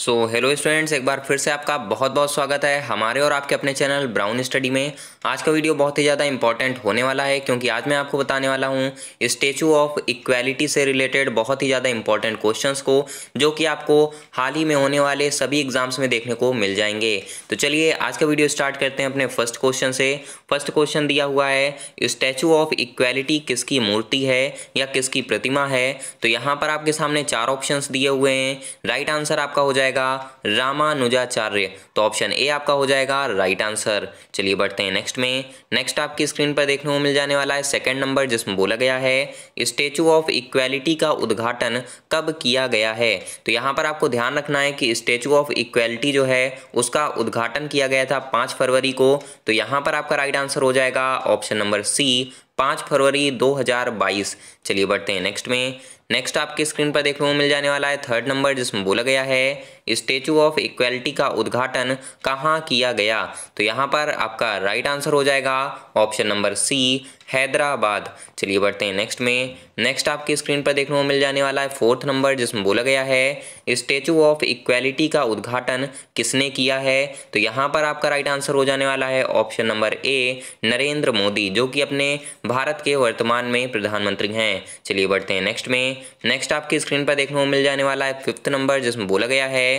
so hello students एक बार फिर से आपका बहुत बहुत स्वागत है हमारे और आपके अपने चैनल ब्राउन स्टडी में आज का वीडियो बहुत ही ज़्यादा इंपॉर्टेंट होने वाला है क्योंकि आज मैं आपको बताने वाला हूँ स्टेचू ऑफ इक्वालिटी से रिलेटेड बहुत ही ज़्यादा इंपॉर्टेंट क्वेश्चंस को जो कि आपको हाल ही में होने वाले सभी एग्जाम्स में देखने को मिल जाएंगे तो चलिए आज का वीडियो स्टार्ट करते हैं अपने फर्स्ट क्वेश्चन से फर्स्ट क्वेश्चन दिया हुआ है स्टैचू ऑफ इक्वालिटी किसकी मूर्ति है या किसकी प्रतिमा है तो यहाँ पर आपके सामने चार ऑप्शन दिए हुए हैं राइट आंसर आपका हो जाए जाएगा रामानुजाचार्य तो ऑप्शन ए आपका हो जाएगा राइट आंसर चलिए बढ़ते हैं नेक्स्ट में नेक्स्ट आपकी स्क्रीन पर देखने को मिल जाने वाला है सेकंड नंबर जिसमें बोला गया है स्टेचू ऑफ इक्वेलिटी का उद्घाटन कब किया गया है तो यहाँ पर आपको ध्यान रखना है कि स्टेचू ऑफ इक्वेलिटी जो है उसका उद्घाटन किया गया था पाँच फरवरी को तो यहाँ पर आपका राइट आंसर हो जाएगा ऑप्शन नंबर सी पाँच फरवरी 2022 चलिए बढ़ते हैं नेक्स्ट में नेक्स्ट आपकी स्क्रीन पर देखने को मिल जाने वाला है थर्ड नंबर जिसमें बोला गया है स्टेचू ऑफ इक्वलिटी का उद्घाटन कहाँ किया गया तो यहाँ पर आपका राइट आंसर हो जाएगा ऑप्शन नंबर सी हैदराबाद चलिए बढ़ते हैं नेक्स्ट में नेक्स्ट आपकी स्क्रीन पर देखने को मिल जाने वाला है फोर्थ नंबर जिसमें बोला गया है स्टेचू ऑफ इक्वेलिटी का उद्घाटन किसने किया है तो यहाँ पर आपका राइट आंसर हो जाने वाला है option number A Narendra Modi जो कि अपने भारत के वर्तमान में प्रधानमंत्री हैं चलिए बढ़ते हैं नेक्स्ट में नेक्स्ट आपकी स्क्रीन पर देखने को मिल जाने वाला है फिफ्थ नंबर जिसमें बोला गया है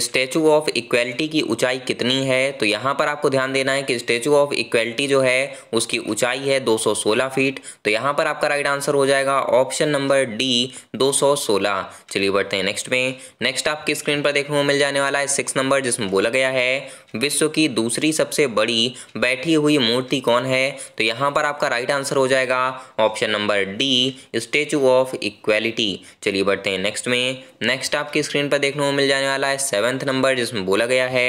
स्टैचू ऑफ इक्वलिटी की ऊंचाई कितनी है तो यहाँ पर आपको ध्यान देना है कि स्टैचू ऑफ इक्वलिटी जो है उसकी ऊंचाई है 216 फीट तो यहाँ पर आपका राइट आंसर हो जाएगा ऑप्शन नंबर डी 216 चलिए बढ़ते हैं नेक्स्ट में नेक्स्ट आपकी स्क्रीन पर देखने को मिल जाने वाला है सिक्स नंबर जिसमें बोला गया है विश्व की दूसरी सबसे बड़ी बैठी हुई मूर्ति कौन है तो यहाँ पर आपका राइट आंसर हो जाएगा option number D statue of equality चलिए बढ़ते हैं नेक्स्ट में नेक्स्ट आपकी स्क्रीन पर देखने को मिल जाने वाला है सेवेंथ नंबर जिसमें बोला गया है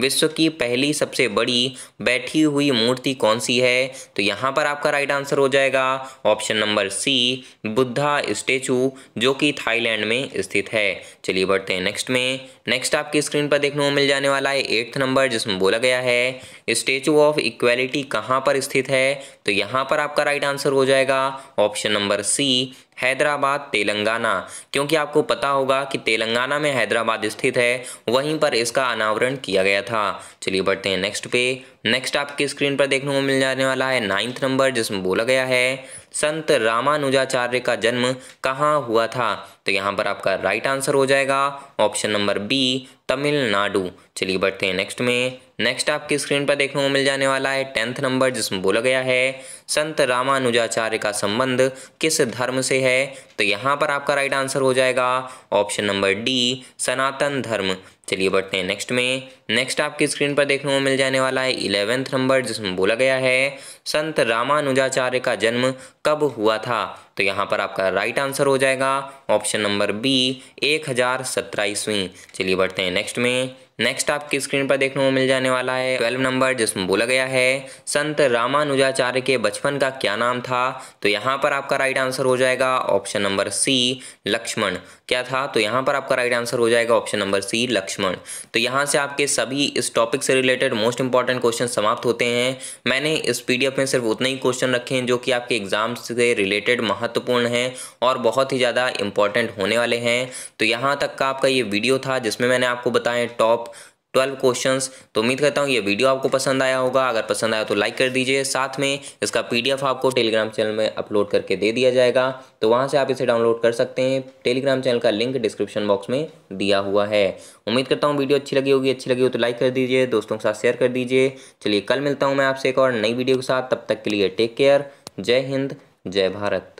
विश्व की पहली सबसे बड़ी बैठी हुई मूर्ति कौन सी है तो यहाँ पर आपका राइट आंसर हो जाएगा option number C Buddha statue जो कि थाईलैंड में स्थित है चलिए बढ़ते हैं नेक्स्ट में नेक्स्ट आपकी स्क्रीन पर देखने को मिल जाने वाला है एट्थ नंबर जिसमें बोला गया है स्टेचू ऑफ इक्वेलिटी कहाँ पर स्थित है तो यहाँ पर आपका राइट आंसर हो जाएगा option number C Hyderabad Telangana क्योंकि आपको पता होगा कि तेलंगाना में हैदराबाद स्थित है वहीं पर इसका अनावरण किया गया था चलिए बढ़ते हैं नेक्स्ट पे नेक्स्ट आपकी स्क्रीन पर देखने को मिल जाने वाला है नाइन्थ नंबर जिसमें बोला गया है संत रामानुजाचार्य का जन्म कहाँ हुआ था तो यहाँ पर आपका राइट आंसर हो जाएगा ऑप्शन नंबर बी तमिलनाडु चलिए बढ़ते हैं नेक्स्ट में नेक्स्ट आपकी स्क्रीन पर देखने को मिल जाने वाला है टेंथ नंबर जिसमें बोला गया है संत रामानुजाचार्य का संबंध किस धर्म से है तो यहाँ पर आपका राइट आंसर हो जाएगा ऑप्शन नंबर डी सनातन धर्म चलिए बढ़ते हैं नेक्स्ट में नेक्स्ट आपकी स्क्रीन पर देखने को मिल जाने वाला है इलेवेंथ नंबर जिसमें बोला गया है संत रामानुजाचार्य का जन्म कब हुआ था तो यहाँ पर आपका राइट आंसर हो जाएगा ऑप्शन नंबर बी एक हज़ार सत्ताईसवीं चलिए बढ़ते हैं नेक्स्ट में नेक्स्ट आपकी स्क्रीन पर देखने को मिल जाने वाला है ट्वेल्व नंबर जिसमें बोला गया है संत रामानुजाचार्य के बचपन का क्या नाम था तो यहाँ पर आपका राइट आंसर हो जाएगा ऑप्शन नंबर सी लक्ष्मण क्या था तो यहाँ पर आपका राइट आंसर हो जाएगा ऑप्शन नंबर सी लक्ष्मण तो यहाँ से आपके सभी इस टॉपिक से रिलेटेड मोस्ट इंपॉर्टेंट क्वेश्चन समाप्त होते हैं मैंने इस पी में सिर्फ उतने ही क्वेश्चन रखे हैं जो कि आपके एग्जाम से रिलेटेड महत्वपूर्ण हैं और बहुत ही ज़्यादा इंपॉर्टेंट होने वाले हैं तो यहाँ तक का आपका ये वीडियो था जिसमें मैंने आपको बताया टॉप ट्वेल्व क्वेश्चन तो उम्मीद करता हूँ ये वीडियो आपको पसंद आया होगा अगर पसंद आया तो लाइक कर दीजिए साथ में इसका पी आपको टेलीग्राम चैनल में अपलोड करके दे दिया जाएगा तो वहाँ से आप इसे डाउनलोड कर सकते हैं टेलीग्राम चैनल का लिंक डिस्क्रिप्शन बॉक्स में दिया हुआ है उम्मीद करता हूँ वीडियो अच्छी लगी होगी अच्छी लगी हो तो लाइक कर दीजिए दोस्तों के साथ शेयर कर दीजिए चलिए कल मिलता हूँ मैं आपसे एक और नई वीडियो के साथ तब तक के लिए टेक केयर जय हिंद जय भारत